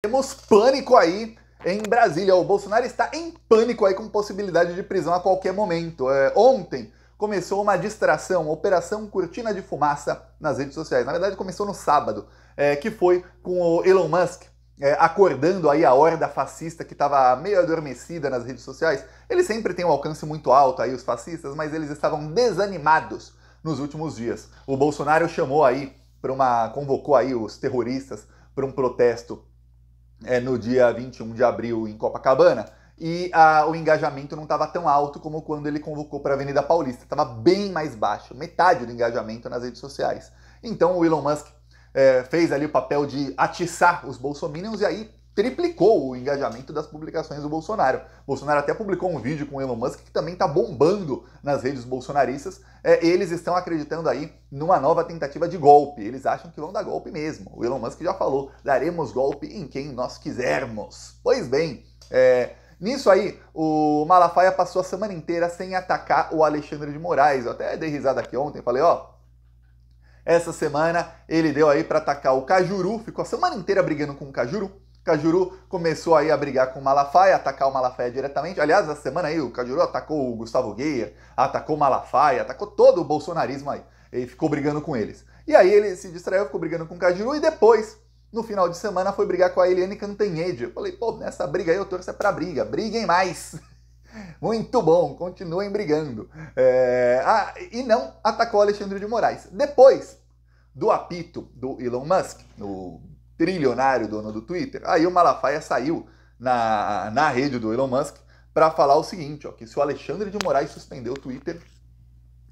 Temos pânico aí em Brasília. O Bolsonaro está em pânico aí com possibilidade de prisão a qualquer momento. É, ontem começou uma distração, Operação Cortina de Fumaça nas redes sociais. Na verdade, começou no sábado, é, que foi com o Elon Musk. É, acordando aí a horda fascista que estava meio adormecida nas redes sociais. Eles sempre têm um alcance muito alto aí, os fascistas, mas eles estavam desanimados nos últimos dias. O Bolsonaro chamou aí para uma. convocou aí os terroristas para um protesto é, no dia 21 de abril em Copacabana e a, ah, o engajamento não estava tão alto como quando ele convocou para a Avenida Paulista, estava bem mais baixo, metade do engajamento nas redes sociais. Então o Elon Musk é, fez ali o papel de atiçar os bolsominions e aí triplicou o engajamento das publicações do Bolsonaro. Bolsonaro até publicou um vídeo com o Elon Musk que também está bombando nas redes bolsonaristas. É, eles estão acreditando aí numa nova tentativa de golpe. Eles acham que vão dar golpe mesmo. O Elon Musk já falou: daremos golpe em quem nós quisermos. Pois bem, é, Nisso aí, o Malafaia passou a semana inteira sem atacar o Alexandre de Moraes. Eu até dei risada aqui ontem, falei, ó, essa semana ele deu aí para atacar o Cajuru, ficou a semana inteira brigando com o Cajuru. Cajuru começou aí a brigar com o Malafaia, atacar o Malafaia diretamente. Aliás, essa semana aí o Cajuru atacou o Gustavo Gueia, atacou o Malafaia, atacou todo o bolsonarismo aí. Ele ficou brigando com eles. E aí ele se distraiu, ficou brigando com o Cajuru e depois, no final de semana, foi brigar com a Eliane Cantanhede. Eu falei, pô, nessa briga aí eu torço é pra briga, briguem mais. Muito bom, continuem brigando. É... Ah, e não atacou o Alexandre de Moraes. Depois do apito do Elon Musk, no trilionário dono do Twitter. Aí o Malafaia saiu na, na rede do Elon Musk para falar o seguinte, ó, que se o Alexandre de Moraes suspendeu o Twitter,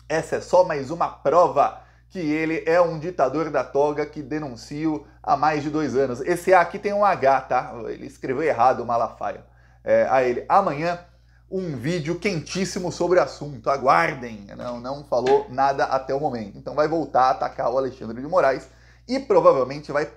essa é só mais uma prova que ele é um ditador da toga que denuncio há mais de dois anos. Esse A aqui tem um H, tá? Ele escreveu errado o Malafaia. É, a ele, amanhã um vídeo quentíssimo sobre o assunto. Aguardem! Não, não falou nada até o momento. Então vai voltar a atacar o Alexandre de Moraes e provavelmente vai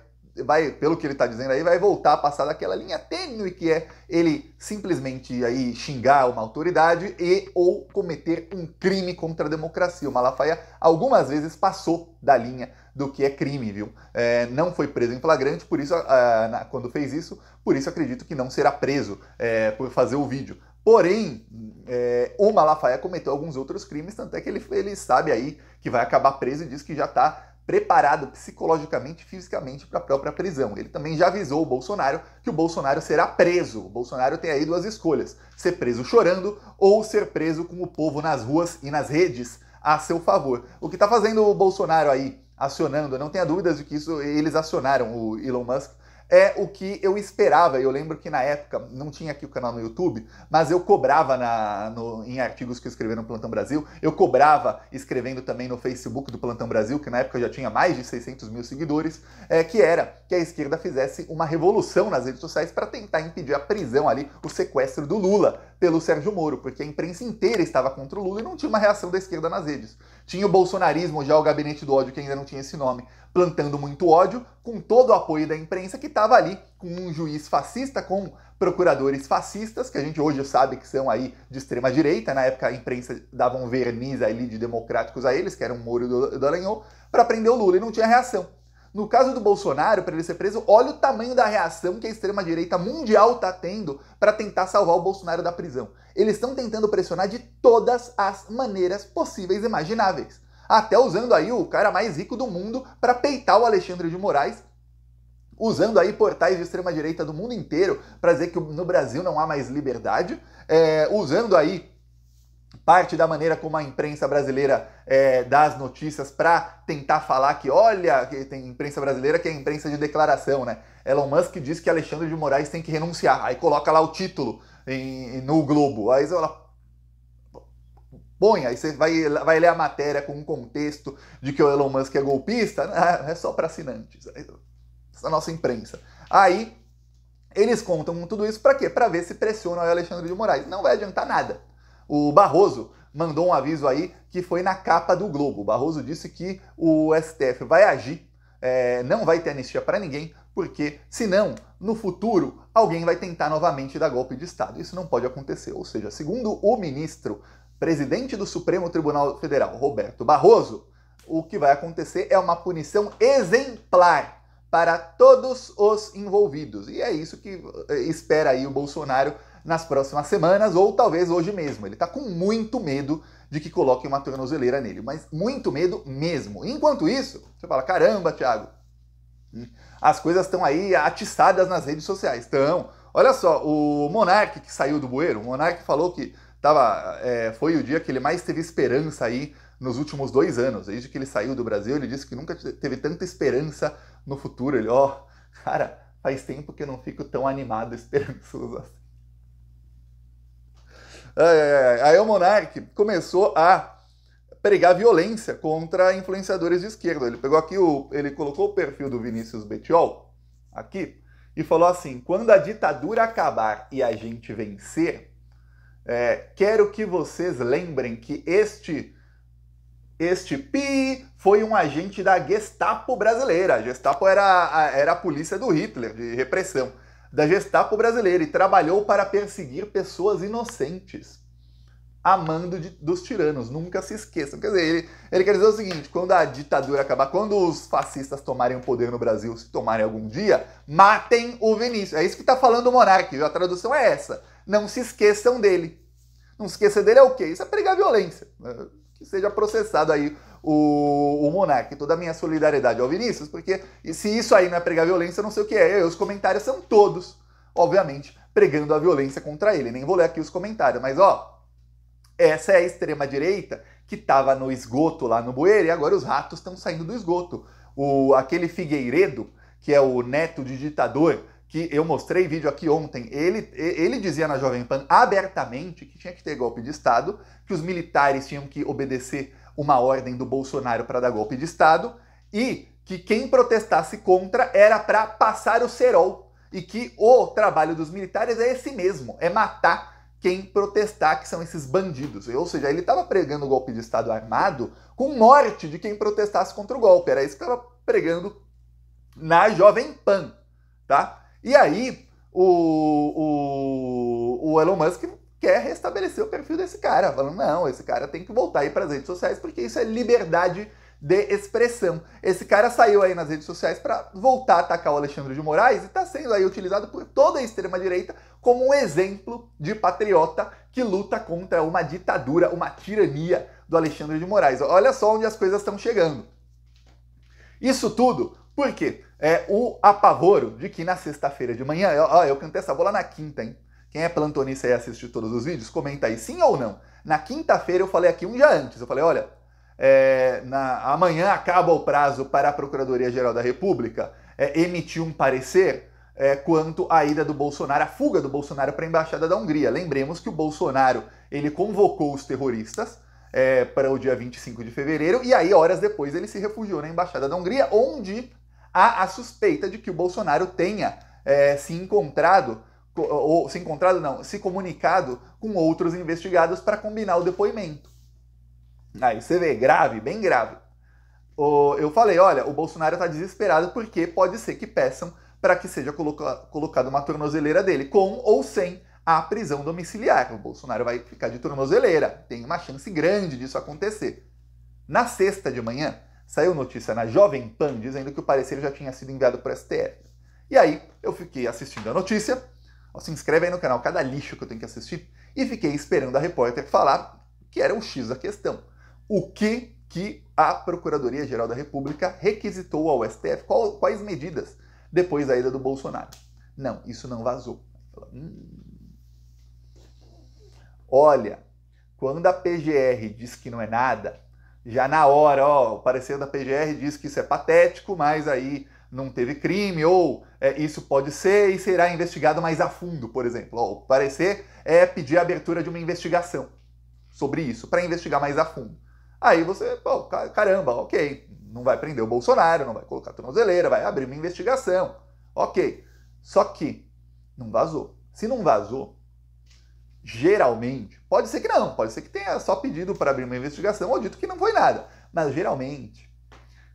vai, pelo que ele está dizendo aí, vai voltar a passar daquela linha tênue que é ele simplesmente aí xingar uma autoridade e ou cometer um crime contra a democracia. O Malafaia algumas vezes passou da linha do que é crime, viu? É, não foi preso em flagrante, por isso ah, na, quando fez isso, por isso acredito que não será preso é, por fazer o vídeo. Porém, é, o Malafaia cometeu alguns outros crimes, tanto é que ele, ele sabe aí que vai acabar preso e diz que já está preparado psicologicamente e fisicamente para a própria prisão. Ele também já avisou o Bolsonaro que o Bolsonaro será preso. O Bolsonaro tem aí duas escolhas: ser preso chorando ou ser preso com o povo nas ruas e nas redes a seu favor. O que está fazendo o Bolsonaro aí acionando, não tenha dúvidas de que isso eles acionaram o Elon Musk é o que eu esperava. Eu lembro que na época não tinha aqui o canal no YouTube, mas eu cobrava na, no, em artigos que eu escrevi no Plantão Brasil, eu cobrava escrevendo também no Facebook do Plantão Brasil, que na época já tinha mais de 600 mil seguidores, é, que era que a esquerda fizesse uma revolução nas redes sociais para tentar impedir a prisão ali, o sequestro do Lula pelo Sérgio Moro, porque a imprensa inteira estava contra o Lula e não tinha uma reação da esquerda nas redes. Tinha o bolsonarismo, já o gabinete do ódio, que ainda não tinha esse nome, plantando muito ódio, com todo o apoio da imprensa que estava ali, com um juiz fascista, com procuradores fascistas, que a gente hoje sabe que são aí de extrema direita, na época a imprensa dava um verniz ali de democráticos a eles, que eram Moro e Dallagnol, para prender o Lula e não tinha reação. No caso do Bolsonaro, para ele ser preso, olha o tamanho da reação que a extrema-direita mundial está tendo para tentar salvar o Bolsonaro da prisão. Eles estão tentando pressionar de todas as maneiras possíveis e imagináveis. Até usando aí o cara mais rico do mundo para peitar o Alexandre de Moraes, usando aí portais de extrema-direita do mundo inteiro para dizer que no Brasil não há mais liberdade, é, usando aí parte da maneira como a imprensa brasileira é, dá as notícias para tentar falar que, olha, que tem imprensa brasileira que é imprensa de declaração, né? Elon Musk diz que Alexandre de Moraes tem que renunciar, aí coloca lá o título em, no Globo, aí ela põe, aí você vai, vai ler a matéria com um contexto de que o Elon Musk é golpista, Não, né? ah, é só para assinantes, essa é a nossa imprensa. Aí eles contam tudo isso para quê? Para ver se pressiona o Alexandre de Moraes. Não vai adiantar nada o Barroso mandou um aviso aí que foi na capa do Globo. O Barroso disse que o STF vai agir, é, não vai ter anistia para ninguém, porque senão, no futuro, alguém vai tentar novamente dar golpe de Estado. Isso não pode acontecer. Ou seja, segundo o ministro, presidente do Supremo Tribunal Federal, Roberto Barroso, o que vai acontecer é uma punição exemplar para todos os envolvidos. E é isso que é, espera aí o Bolsonaro nas próximas semanas ou talvez hoje mesmo. Ele está com muito medo de que coloque uma tornozeleira nele, mas muito medo mesmo. Enquanto isso, você fala: caramba, Thiago, as coisas estão aí atiçadas nas redes sociais. Estão. Olha só, o Monark que saiu do bueiro, o Monark falou que tava, é, foi o dia que ele mais teve esperança aí nos últimos dois anos. Desde que ele saiu do Brasil, ele disse que nunca teve tanta esperança no futuro. Ele, ó, oh, cara, faz tempo que eu não fico tão animado esperançoso assim. Aí o Monark começou a pregar violência contra influenciadores de esquerda. Ele pegou aqui o, ele colocou o perfil do Vinícius Betiol aqui e falou assim: quando a ditadura acabar e a gente vencer, é, quero que vocês lembrem que este este pi foi um agente da Gestapo brasileira. A Gestapo era era a polícia do Hitler de repressão da Gestapo brasileira e trabalhou para perseguir pessoas inocentes, amando de, dos tiranos. Nunca se esqueçam. Quer dizer, ele, ele quer dizer o seguinte: quando a ditadura acabar, quando os fascistas tomarem o poder no Brasil, se tomarem algum dia, matem o Vinícius. É isso que está falando o Monark. A tradução é essa. Não se esqueçam dele. Não se esquecer dele é o quê? Isso é pregar violência. Né? Que seja processado aí o, o Monark. Toda a minha solidariedade ao Vinícius, porque se isso aí não é pregar violência, eu não sei o que é. E os comentários são todos, obviamente, pregando a violência contra ele. Nem vou ler aqui os comentários, mas ó, essa é a extrema-direita que estava no esgoto lá no bueiro e agora os ratos estão saindo do esgoto. O, aquele Figueiredo, que é o neto de ditador, que eu mostrei vídeo aqui ontem, ele, ele dizia na Jovem Pan abertamente que tinha que ter golpe de Estado, que os militares tinham que obedecer uma ordem do Bolsonaro para dar golpe de Estado e que quem protestasse contra era para passar o cerol e que o trabalho dos militares é esse mesmo, é matar quem protestar, que são esses bandidos. Ou seja, ele estava pregando o golpe de Estado armado com morte de quem protestasse contra o golpe. Era isso que estava pregando na Jovem Pan, tá? E aí o, o, o Elon Musk quer restabelecer o perfil desse cara, falando, não, esse cara tem que voltar aí para as redes sociais, porque isso é liberdade de expressão. Esse cara saiu aí nas redes sociais para voltar a atacar o Alexandre de Moraes e está sendo aí utilizado por toda a extrema-direita como um exemplo de patriota que luta contra uma ditadura, uma tirania do Alexandre de Moraes. Olha só onde as coisas estão chegando. Isso tudo porque é o apavoro de que na sexta-feira de manhã, ó, eu cantei essa bola na quinta, hein? Quem é plantonista e assiste todos os vídeos, comenta aí sim ou não. Na quinta-feira eu falei aqui um dia antes, eu falei, olha, é, na, amanhã acaba o prazo para a Procuradoria-Geral da República é, emitir um parecer é, quanto à ida do Bolsonaro, a fuga do Bolsonaro para a Embaixada da Hungria. Lembremos que o Bolsonaro ele convocou os terroristas é, para o dia 25 de fevereiro e aí, horas depois, ele se refugiou na Embaixada da Hungria, onde há a suspeita de que o Bolsonaro tenha é, se encontrado ou se encontrado não, se comunicado com outros investigados para combinar o depoimento. Aí você vê, grave, bem grave. Eu falei, olha, o Bolsonaro está desesperado porque pode ser que peçam para que seja colocada uma tornozeleira dele, com ou sem a prisão domiciliar. O Bolsonaro vai ficar de tornozeleira, tem uma chance grande disso acontecer. Na sexta de manhã, saiu notícia na Jovem Pan dizendo que o parecer já tinha sido enviado para o STF. E aí, eu fiquei assistindo a notícia, se inscreve aí no canal, cada lixo que eu tenho que assistir. E fiquei esperando a repórter falar que era o X da questão. O que que a Procuradoria-Geral da República requisitou ao STF? Qual, quais medidas depois da ida do Bolsonaro? Não, isso não vazou. Hum. Olha, quando a PGR diz que não é nada, já na hora, ó, o parecer da PGR diz que isso é patético, mas aí não teve crime, ou é, isso pode ser e será investigado mais a fundo, por exemplo. Ó, o parecer é pedir a abertura de uma investigação sobre isso, para investigar mais a fundo. Aí você, pô, caramba, ok, não vai prender o Bolsonaro, não vai colocar a tornozeleira, vai abrir uma investigação. Ok. Só que não vazou. Se não vazou, geralmente, pode ser que não, pode ser que tenha só pedido para abrir uma investigação ou dito que não foi nada, mas geralmente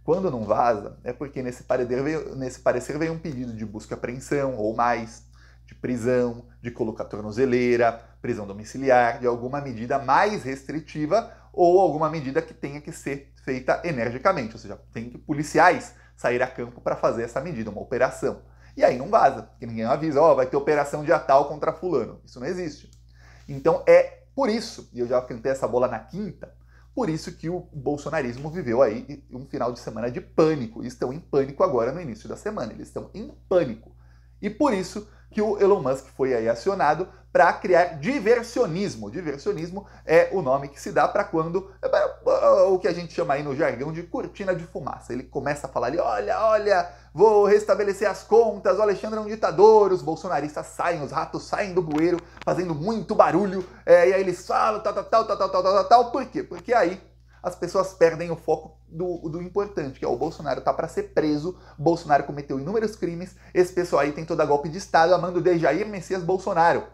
quando não vaza, é porque nesse parecer, veio, nesse parecer veio um pedido de busca e apreensão ou mais, de prisão, de colocar tornozeleira, prisão domiciliar, de alguma medida mais restritiva ou alguma medida que tenha que ser feita energicamente, ou seja, tem que policiais sair a campo para fazer essa medida, uma operação. E aí não vaza, porque ninguém avisa, ó, oh, vai ter operação de atal contra fulano. Isso não existe. Então é por isso, e eu já cantei essa bola na quinta, por isso que o bolsonarismo viveu aí um final de semana de pânico. E estão em pânico agora no início da semana. Eles estão em pânico. E por isso que o Elon Musk foi aí acionado para criar diversionismo. Diversionismo é o nome que se dá para quando é pra, o que a gente chama aí no jargão de cortina de fumaça. Ele começa a falar ali: olha, olha, vou restabelecer as contas, o Alexandre é um ditador, os bolsonaristas saem, os ratos saem do bueiro fazendo muito barulho, é, e aí eles falam tal, tal, tal, tal, tal, tal, tal, tal. Por quê? Porque aí as pessoas perdem o foco do, do importante, que é o Bolsonaro tá para ser preso, Bolsonaro cometeu inúmeros crimes, esse pessoal aí toda a golpe de Estado amando de Jair Messias Bolsonaro.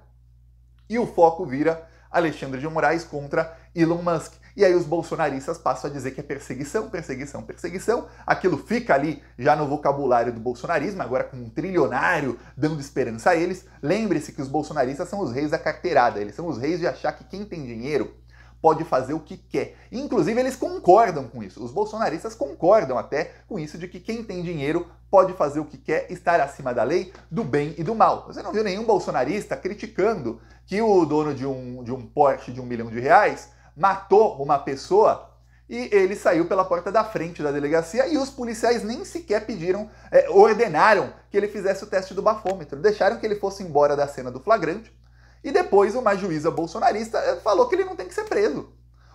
E o foco vira Alexandre de Moraes contra Elon Musk. E aí os bolsonaristas passam a dizer que é perseguição, perseguição, perseguição. Aquilo fica ali já no vocabulário do bolsonarismo, agora com um trilionário dando esperança a eles. Lembre-se que os bolsonaristas são os reis da carteirada, eles são os reis de achar que quem tem dinheiro pode fazer o que quer. Inclusive, eles concordam com isso. Os bolsonaristas concordam até com isso de que quem tem dinheiro pode fazer o que quer, estar acima da lei, do bem e do mal. Você não viu nenhum bolsonarista criticando que o dono de um, de um Porsche de um milhão de reais matou uma pessoa e ele saiu pela porta da frente da delegacia e os policiais nem sequer pediram, é, ordenaram que ele fizesse o teste do bafômetro. Deixaram que ele fosse embora da cena do flagrante e depois uma juíza bolsonarista eh, falou que ele não tem que ser preso.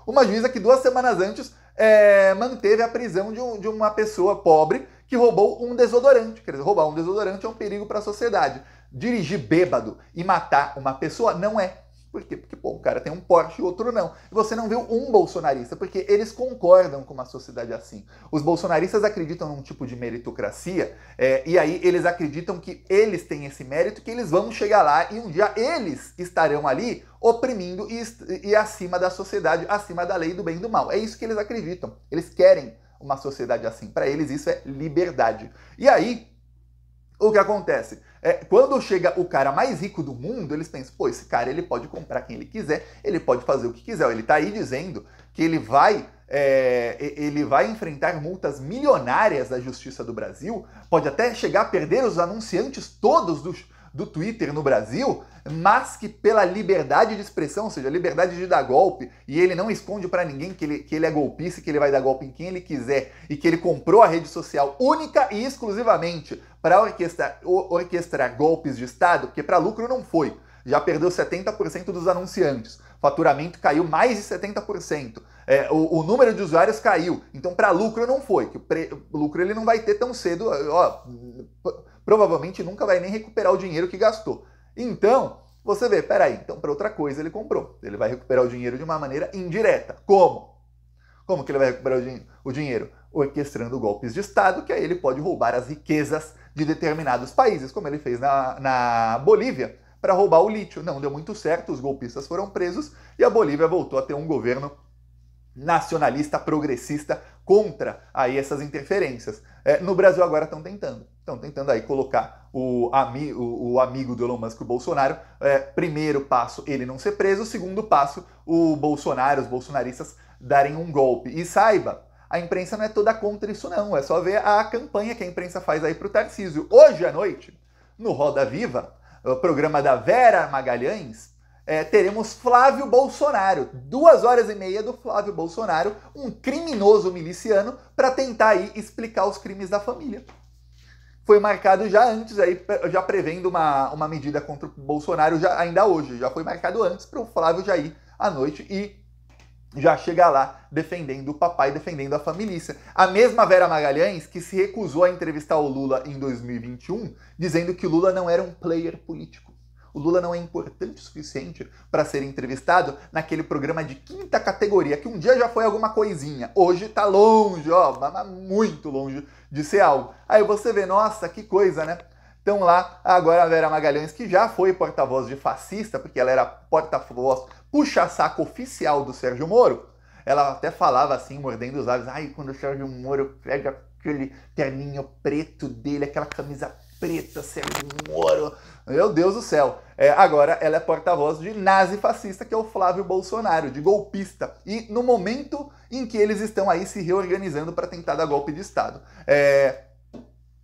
Uma juíza que duas semanas antes é, manteve a prisão de, um, de, uma pessoa pobre que roubou um desodorante. Quer dizer, roubar um desodorante é um perigo para a sociedade. Dirigir bêbado e matar uma pessoa não é. Por quê? Porque, pô, um cara tem um Porsche e outro não. E você não viu um bolsonarista, porque eles concordam com uma sociedade assim. Os bolsonaristas acreditam num tipo de meritocracia, é, e aí eles acreditam que eles têm esse mérito, que eles vão chegar lá e um dia eles estarão ali oprimindo e, e acima da sociedade, acima da lei do bem e do mal. É isso que eles acreditam. Eles querem uma sociedade assim. Para eles, isso é liberdade. E aí, o que acontece? É, quando chega o cara mais rico do mundo, eles pensam, pô, esse cara ele pode comprar quem ele quiser, ele pode fazer o que quiser. Ele está aí dizendo que ele vai é, ele vai enfrentar multas milionárias da Justiça do Brasil, pode até chegar a perder os anunciantes todos do, do Twitter no Brasil, mas que pela liberdade de expressão, ou seja, a liberdade de dar golpe, e ele não esconde para ninguém que ele, que ele é golpista, que ele vai dar golpe em quem ele quiser, e que ele comprou a rede social única e exclusivamente para orquestrar, orquestrar golpes de Estado, que para lucro não foi. Já perdeu 70% dos anunciantes. Faturamento caiu mais de 70%. É, o, o, número de usuários caiu. Então, para lucro não foi. Que o pre, lucro ele não vai ter tão cedo. Ó, provavelmente nunca vai nem recuperar o dinheiro que gastou. Então, você vê, peraí, então para outra coisa ele comprou. Ele vai recuperar o dinheiro de uma maneira indireta. Como? Como que ele vai recuperar o, din o dinheiro? Orquestrando golpes de Estado, que aí ele pode roubar as riquezas de determinados países, como ele fez na, na Bolívia, para roubar o lítio. Não deu muito certo, os golpistas foram presos e a Bolívia voltou a ter um governo nacionalista, progressista, contra aí essas interferências. É, no Brasil agora estão tentando. Então, tentando aí colocar o, ami o, o, amigo do Elon Musk, o Bolsonaro, é, primeiro passo, ele não ser preso, segundo passo, o Bolsonaro, os bolsonaristas darem um golpe. E saiba, a imprensa não é toda contra isso não, é só ver a campanha que a imprensa faz aí para o Tarcísio. Hoje à noite, no Roda Viva, o programa da Vera Magalhães, é, teremos Flávio Bolsonaro. Duas horas e meia do Flávio Bolsonaro, um criminoso miliciano, para tentar aí explicar os crimes da família foi marcado já antes, aí, já prevendo uma, uma medida contra o Bolsonaro já, ainda hoje. Já foi marcado antes para o Flávio Jair à noite e já chegar lá defendendo o papai, defendendo a família. A mesma Vera Magalhães que se recusou a entrevistar o Lula em 2021, dizendo que o Lula não era um player político. O Lula não é importante o suficiente para ser entrevistado naquele programa de quinta categoria, que um dia já foi alguma coisinha. Hoje está longe, ó, muito longe de ser algo. Aí você vê, nossa, que coisa, né? Então lá, agora a Vera Magalhães, que já foi porta-voz de fascista, porque ela era porta-voz puxa-saco oficial do Sérgio Moro, ela até falava assim, mordendo os lábios, ai, quando o Sérgio Moro pega aquele terninho preto dele, aquela camisa preta, Sérgio Moro. Meu Deus do céu. É, agora ela é porta-voz de nazi-fascista, que é o Flávio Bolsonaro, de golpista. E no momento em que eles estão aí se reorganizando para tentar dar golpe de Estado. É,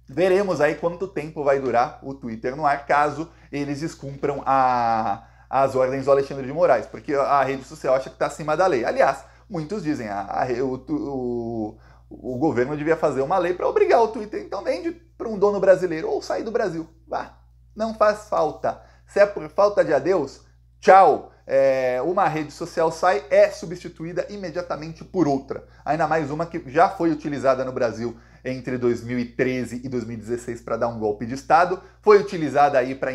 veremos aí quanto tempo vai durar o Twitter no ar, caso eles descumpram a, as ordens do Alexandre de Moraes, porque a rede social acha que está acima da lei. Aliás, muitos dizem, a, a o, o o governo devia fazer uma lei para obrigar o Twitter, então vende para um dono brasileiro ou sai do Brasil. Vá, não faz falta. Se é por falta de adeus, tchau. É, uma rede social sai, é substituída imediatamente por outra. Ainda mais uma que já foi utilizada no Brasil entre 2013 e 2016 para dar um golpe de Estado, foi utilizada aí para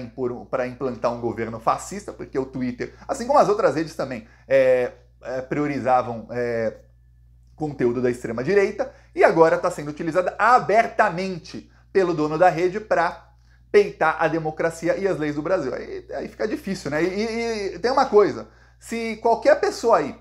implantar um governo fascista, porque o Twitter, assim como as outras redes também, é, é, priorizavam é, conteúdo da extrema-direita, e agora está sendo utilizada abertamente pelo dono da rede para peitar a democracia e as leis do Brasil. Aí, aí fica difícil, né? E, e, tem uma coisa: se qualquer pessoa aí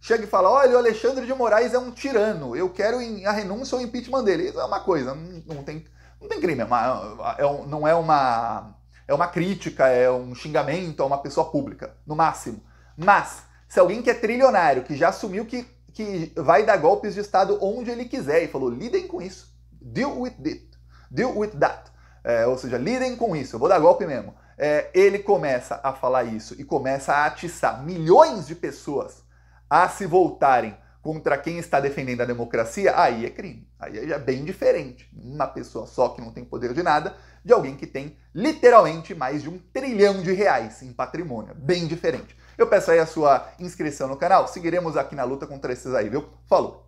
chega e fala, olha, o Alexandre de Moraes é um tirano, eu quero a renúncia ou impeachment dele, isso é uma coisa, não, tem, não tem crime, é uma, é um, não é uma. É uma crítica, é um xingamento a uma pessoa pública, no máximo. Mas, se alguém que é trilionário, que já assumiu que que vai dar golpes de Estado onde ele quiser. E falou: lidem com isso. Deal with it. Deal with that. É, ou seja, lidem com isso. Eu vou dar golpe mesmo. É, ele começa a falar isso e começa a atiçar milhões de pessoas a se voltarem contra quem está defendendo a democracia, aí é crime. Aí é bem diferente. Uma pessoa só que não tem poder de nada, de alguém que tem literalmente mais de um trilhão de reais em patrimônio. Bem diferente. Eu peço aí a sua inscrição no canal. Seguiremos aqui na luta contra esses aí, viu? Falou!